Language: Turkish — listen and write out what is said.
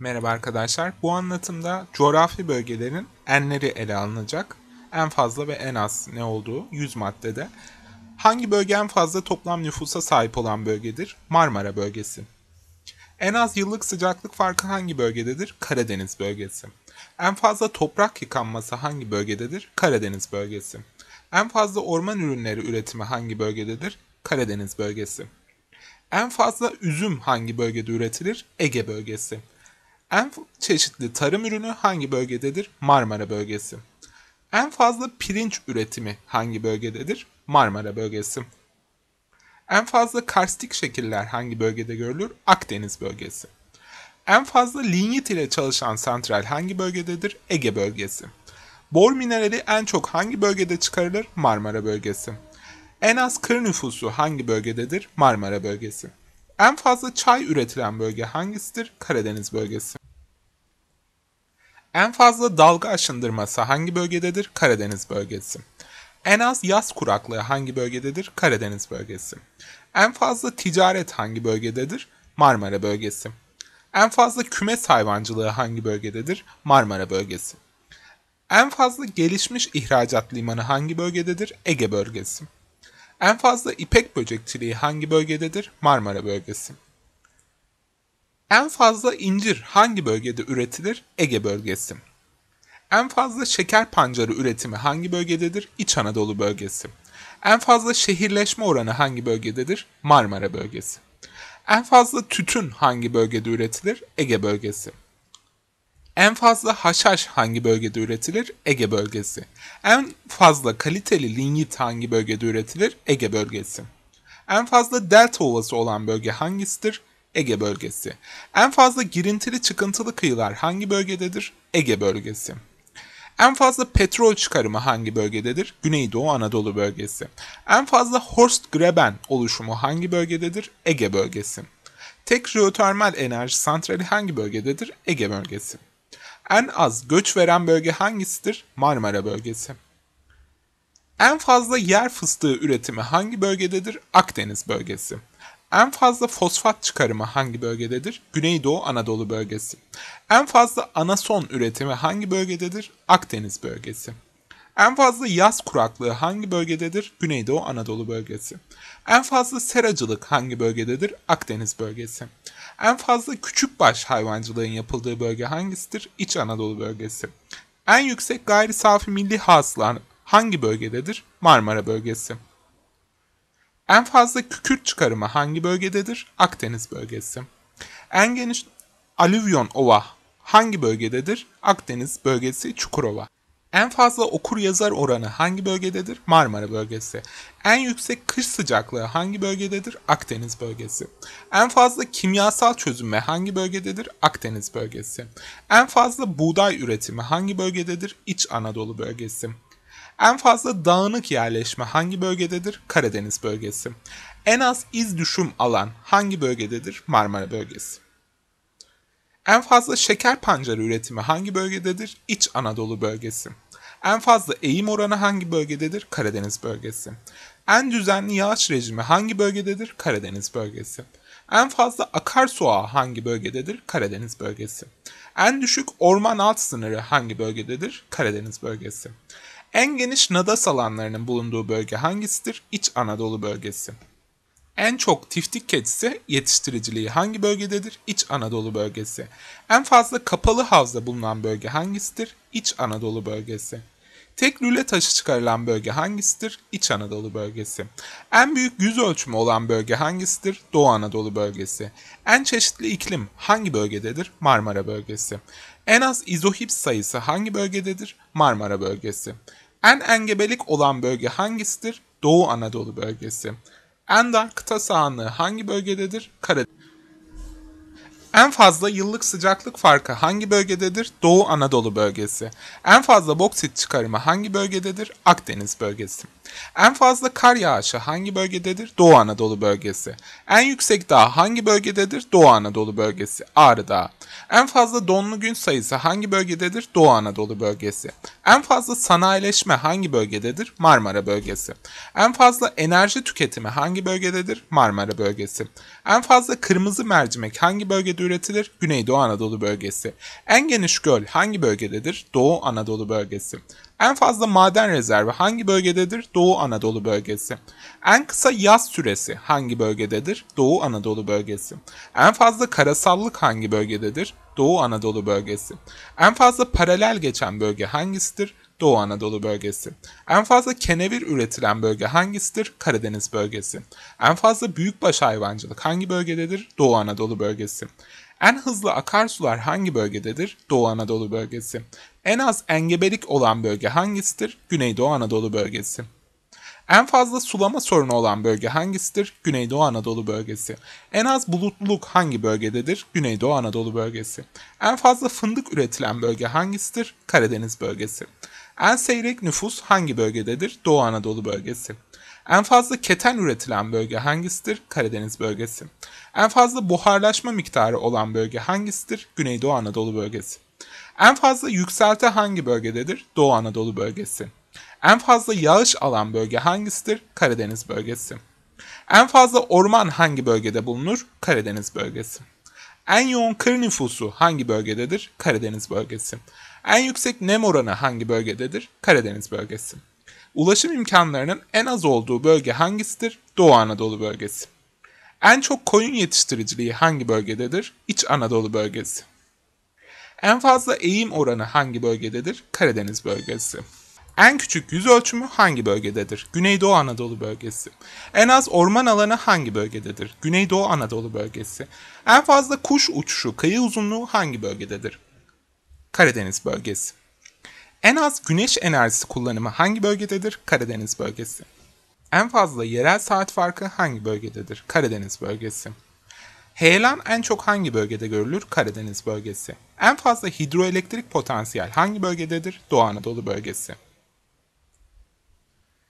Merhaba arkadaşlar. Bu anlatımda coğrafi bölgelerin enleri ele alınacak. En fazla ve en az ne olduğu 100 maddede. Hangi bölge en fazla toplam nüfusa sahip olan bölgedir? Marmara bölgesi. En az yıllık sıcaklık farkı hangi bölgededir? Karadeniz bölgesi. En fazla toprak yıkanması hangi bölgededir? Karadeniz bölgesi. En fazla orman ürünleri üretimi hangi bölgededir? Karadeniz bölgesi. En fazla üzüm hangi bölgede üretilir? Ege bölgesi. En çeşitli tarım ürünü hangi bölgededir? Marmara bölgesi. En fazla pirinç üretimi hangi bölgededir? Marmara bölgesi. En fazla karstik şekiller hangi bölgede görülür? Akdeniz bölgesi. En fazla linyit ile çalışan santral hangi bölgededir? Ege bölgesi. Bor minerali en çok hangi bölgede çıkarılır? Marmara bölgesi. En az kır nüfusu hangi bölgededir? Marmara bölgesi. En fazla çay üretilen bölge hangisidir? Karadeniz bölgesi. En fazla dalga aşındırması hangi bölgededir? Karadeniz bölgesi. En az yaz kuraklığı hangi bölgededir? Karadeniz bölgesi. En fazla ticaret hangi bölgededir? Marmara bölgesi. En fazla kümes hayvancılığı hangi bölgededir? Marmara bölgesi. En fazla gelişmiş ihracat limanı hangi bölgededir? Ege bölgesi. En fazla ipek böcekçiliği hangi bölgededir? Marmara bölgesi. En fazla incir hangi bölgede üretilir? Ege bölgesi. En fazla şeker pancarı üretimi hangi bölgededir? İç Anadolu bölgesi. En fazla şehirleşme oranı hangi bölgededir? Marmara bölgesi. En fazla tütün hangi bölgede üretilir? Ege bölgesi. En fazla haşhaş hangi bölgede üretilir? Ege bölgesi. En fazla kaliteli linyit hangi bölgede üretilir? Ege bölgesi. En fazla delta ovası olan bölge hangisidir? Ege bölgesi. En fazla girintili çıkıntılı kıyılar hangi bölgededir? Ege bölgesi. En fazla petrol çıkarımı hangi bölgededir? Güneydoğu Anadolu bölgesi. En fazla Horst Greben oluşumu hangi bölgededir? Ege bölgesi. Tek jeotermal enerji santrali hangi bölgededir? Ege bölgesi. En az göç veren bölge hangisidir? Marmara bölgesi. En fazla yer fıstığı üretimi hangi bölgededir? Akdeniz bölgesi. En fazla fosfat çıkarımı hangi bölgededir? Güneydoğu Anadolu bölgesi. En fazla anason üretimi hangi bölgededir? Akdeniz bölgesi. En fazla yaz kuraklığı hangi bölgededir? Güneydoğu Anadolu bölgesi. En fazla seracılık hangi bölgededir? Akdeniz bölgesi. En fazla küçükbaş hayvancılığın yapıldığı bölge hangisidir? İç Anadolu bölgesi. En yüksek gayri safi milli hasılan hangi bölgededir? Marmara bölgesi. En fazla kükürt çıkarımı hangi bölgededir? Akdeniz bölgesi. En geniş alüvyon ova hangi bölgededir? Akdeniz bölgesi Çukurova. En fazla okur yazar oranı hangi bölgededir? Marmara bölgesi. En yüksek kış sıcaklığı hangi bölgededir? Akdeniz bölgesi. En fazla kimyasal çözünme hangi bölgededir? Akdeniz bölgesi. En fazla buğday üretimi hangi bölgededir? İç Anadolu bölgesi. En fazla dağınık yerleşme hangi bölgededir? Karadeniz bölgesi. En az iz düşüm alan hangi bölgededir? Marmara bölgesi. En fazla şeker pancarı üretimi hangi bölgededir? İç Anadolu bölgesi. En fazla eğim oranı hangi bölgededir? Karadeniz bölgesi. En düzenli yağış rejimi hangi bölgededir? Karadeniz bölgesi. En fazla akarsu ağı hangi bölgededir? Karadeniz bölgesi. En düşük orman alt sınırı hangi bölgededir? Karadeniz bölgesi. En geniş nadas alanlarının bulunduğu bölge hangisidir? İç Anadolu bölgesi. En çok tiftik keçisi yetiştiriciliği hangi bölgededir? İç Anadolu bölgesi. En fazla kapalı havza bulunan bölge hangisidir? İç Anadolu bölgesi. Tek lüle taşı çıkarılan bölge hangisidir? İç Anadolu bölgesi. En büyük yüz ölçümü olan bölge hangisidir? Doğu Anadolu bölgesi. En çeşitli iklim hangi bölgededir? Marmara bölgesi. En az izohips sayısı hangi bölgededir? Marmara bölgesi. En engebelik olan bölge hangisidir? Doğu Anadolu bölgesi. En dar kıta sahanlığı hangi bölgededir? Karadeniz. En fazla yıllık sıcaklık farkı hangi bölgededir? Doğu Anadolu bölgesi. En fazla boksit çıkarımı hangi bölgededir? Akdeniz bölgesi. En fazla kar yağışı hangi bölgededir? Doğu Anadolu bölgesi. En yüksek dağ hangi bölgededir? Doğu Anadolu bölgesi. Ağrı Dağı. En fazla donlu gün sayısı hangi bölgededir? Doğu Anadolu bölgesi. En fazla sanayileşme hangi bölgededir? Marmara bölgesi. En fazla enerji tüketimi hangi bölgededir? Marmara bölgesi. En fazla kırmızı mercimek hangi bölgededir? şekilde üretilir. Güneydoğu Anadolu bölgesi. En geniş göl hangi bölgededir? Doğu Anadolu bölgesi. En fazla maden rezervi hangi bölgededir? Doğu Anadolu bölgesi. En kısa yaz süresi hangi bölgededir? Doğu Anadolu bölgesi. En fazla karasallık hangi bölgededir? Doğu Anadolu bölgesi. En fazla paralel geçen bölge hangisidir? Doğu Anadolu bölgesi. En fazla kenevir üretilen bölge hangisidir? Karadeniz bölgesi. En fazla büyükbaş hayvancılık hangi bölgededir? Doğu Anadolu bölgesi. En hızlı akarsular hangi bölgededir? Doğu Anadolu bölgesi. En az engebelik olan bölge hangisidir? Güneydoğu Anadolu bölgesi. En fazla sulama sorunu olan bölge hangisidir? Güneydoğu Anadolu bölgesi. En az bulutluluk hangi bölgededir? Güneydoğu Anadolu bölgesi. En fazla fındık üretilen bölge hangisidir? Karadeniz bölgesi. En seyrek nüfus hangi bölgededir? Doğu Anadolu bölgesi. En fazla keten üretilen bölge hangisidir? Karadeniz bölgesi. En fazla buharlaşma miktarı olan bölge hangisidir? Güneydoğu Anadolu bölgesi. En fazla yükselti hangi bölgededir? Doğu Anadolu bölgesi. En fazla yağış alan bölge hangisidir? Karadeniz bölgesi. En fazla orman hangi bölgede bulunur? Karadeniz bölgesi. En yoğun Kır nüfusu hangi bölgededir? Karadeniz bölgesi. En yüksek nem oranı hangi bölgededir? Karadeniz bölgesi. Ulaşım imkanlarının en az olduğu bölge hangisidir? Doğu Anadolu bölgesi. En çok koyun yetiştiriciliği hangi bölgededir? İç Anadolu bölgesi. En fazla eğim oranı hangi bölgededir? Karadeniz bölgesi. En küçük yüz ölçümü hangi bölgededir? Güneydoğu Anadolu bölgesi. En az orman alanı hangi bölgededir? Güneydoğu Anadolu bölgesi. En fazla kuş uçuşu kayı uzunluğu hangi bölgededir? Karadeniz bölgesi. En az güneş enerjisi kullanımı hangi bölgededir? Karadeniz bölgesi. En fazla yerel saat farkı hangi bölgededir? Karadeniz bölgesi. Heyelan en çok hangi bölgede görülür? Karadeniz bölgesi. En fazla hidroelektrik potansiyel hangi bölgededir? Doğu Anadolu bölgesi.